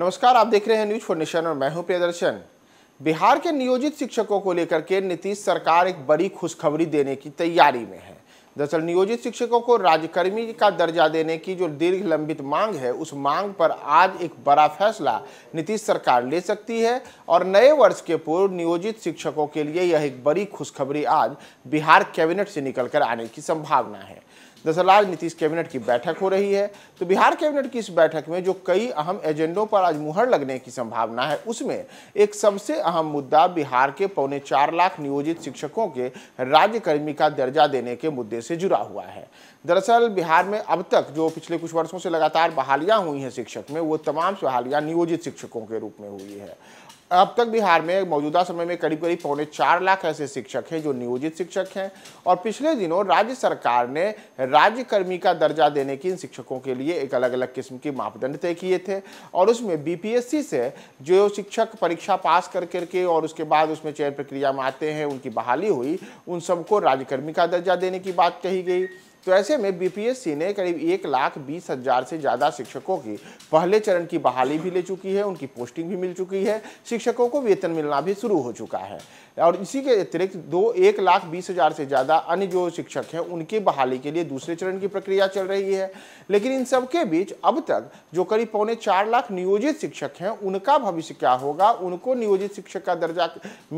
नमस्कार आप देख रहे हैं न्यूज फॉर और मैं हूं प्रियदर्शन बिहार के नियोजित शिक्षकों को लेकर के नीतीश सरकार एक बड़ी खुशखबरी देने की तैयारी में है दरअसल नियोजित शिक्षकों को राज्यकर्मी का दर्जा देने की जो दीर्घ लंबित मांग है उस मांग पर आज एक बड़ा फैसला नीतीश सरकार ले सकती है और नए वर्ष के पूर्व नियोजित शिक्षकों के लिए यह एक बड़ी खुशखबरी आज बिहार कैबिनेट से निकलकर आने की संभावना है आज नीतीश कैबिनेट की बैठक हो रही है तो बिहार कैबिनेट की इस बैठक में जो कई अहम एजेंडों पर आज मुहर लगने की संभावना है उसमें एक सबसे अहम मुद्दा बिहार के पौने चार लाख नियोजित शिक्षकों के राज्यकर्मी का दर्जा देने के मुद्दे से जुड़ा हुआ है दरअसल बिहार में अब तक जो पिछले कुछ वर्षों से लगातार बहालियाँ हुई हैं शिक्षक में वो तमाम बहालियाँ नियोजित शिक्षकों के रूप में हुई है अब तक बिहार में मौजूदा समय में करीब करीब पौने चार लाख ऐसे शिक्षक हैं जो नियोजित शिक्षक हैं और पिछले दिनों राज्य सरकार ने राज्य कर्मी का दर्जा देने की इन शिक्षकों के लिए एक अलग अलग किस्म के मापदंड तय किए थे और उसमें बीपीएससी से जो शिक्षक परीक्षा पास कर करके और उसके बाद उसमें चयन प्रक्रिया में आते हैं उनकी बहाली हुई उन सबको राज्यकर्मी का दर्जा देने की बात कही गई तो ऐसे में बीपीएससी ने करीब एक लाख बीस हजार से ज़्यादा शिक्षकों की पहले चरण की बहाली भी ले चुकी है उनकी पोस्टिंग भी मिल चुकी है शिक्षकों को वेतन मिलना भी शुरू हो चुका है और इसी के अतिरिक्त दो एक लाख बीस हजार से ज़्यादा अन्य जो शिक्षक हैं उनकी बहाली के लिए दूसरे चरण की प्रक्रिया चल रही है लेकिन इन सबके बीच अब तक जो करीब पौने चार लाख नियोजित शिक्षक हैं उनका भविष्य क्या होगा उनको नियोजित शिक्षक का दर्जा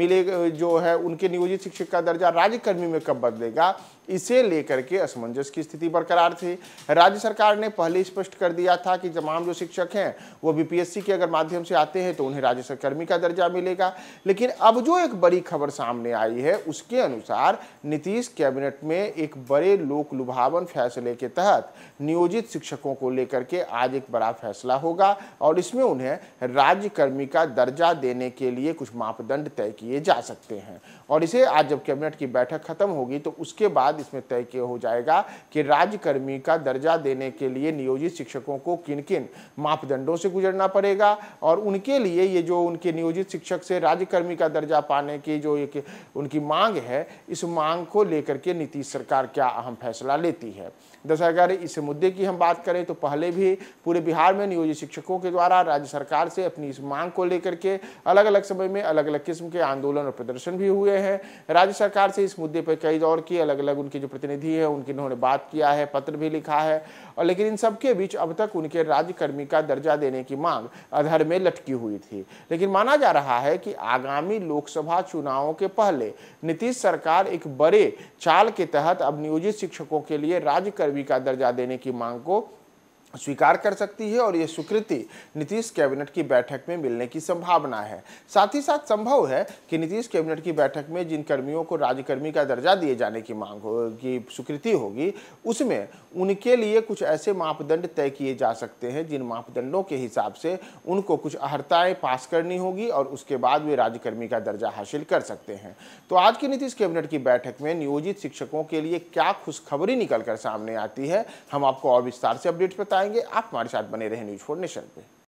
मिले जो है उनके नियोजित शिक्षक का दर्जा राज्यकर्मी में कब बदलेगा इसे लेकर के असमंजस की स्थिति बरकरार थी राज्य सरकार ने पहले स्पष्ट कर दिया था कि तमाम जो शिक्षक हैं वो बीपीएससी के अगर माध्यम से आते हैं तो उन्हें राज्य सरकर्मी का दर्जा मिलेगा लेकिन अब जो एक बड़ी खबर सामने आई है उसके अनुसार नीतीश कैबिनेट में एक बड़े लोक लुभावन फैसले के तहत नियोजित शिक्षकों को लेकर के आज एक बड़ा फैसला होगा और इसमें उन्हें राज्य कर्मी का दर्जा देने के लिए कुछ मापदंड तय किए जा सकते हैं और इसे आज जब कैबिनेट की बैठक खत्म होगी तो उसके बाद इसमें तय किया हो जाएगा कि राज्यकर्मी का दर्जा देने के लिए नियोजित शिक्षकों को किन किन मापदंडों से गुजरना पड़ेगा और उनके लिए ये जो उनके नियोजित शिक्षक से राज्यकर्मी का दर्जा पाने की जो एक उनकी मांग है इस मांग को लेकर के नीतीश सरकार क्या अहम फैसला लेती है दस अगर इस मुद्दे की हम बात करें तो पहले भी पूरे बिहार में नियोजित शिक्षकों के द्वारा राज्य सरकार से अपनी इस मांग को लेकर के अलग अलग समय में अलग अलग किस्म के आंदोलन और प्रदर्शन भी हुए हैं राज्य सरकार से इस मुद्दे पर कई दौर की अलग अलग उनके जो प्रतिनिधि है उनकी उन्होंने बात किया है पत्र भी लिखा है और लेकिन इन सबके बीच अब तक उनके राज्यकर्मी का दर्जा देने की मांग अधर में लटकी हुई थी लेकिन माना जा रहा है कि आगामी लोकसभा चुनावों के पहले नीतीश सरकार एक बड़े चाल के तहत अब नियोजित शिक्षकों के लिए राज्यकर्मी का दर्जा देने की मांग को स्वीकार कर सकती है और ये स्वीकृति नीतीश कैबिनेट की बैठक में मिलने की संभावना है साथ ही साथ संभव है कि नीतीश कैबिनेट की बैठक में जिन कर्मियों को राज्यकर्मी का दर्जा दिए जाने की मांग हो की स्वीकृति होगी उसमें उनके लिए कुछ ऐसे मापदंड तय किए जा सकते हैं जिन मापदंडों के हिसाब से उनको कुछ अहर्ताएँ पास करनी होगी और उसके बाद वे राज्यकर्मी का दर्जा हासिल कर सकते हैं तो आज की नीतीश कैबिनेट की बैठक में नियोजित शिक्षकों के लिए क्या खुशखबरी कर सामने आती है हम आपको और विस्तार से अपडेट्स बताएँ आएंगे आप हमारे साथ बने रहे न्यूज फोर नेशन पे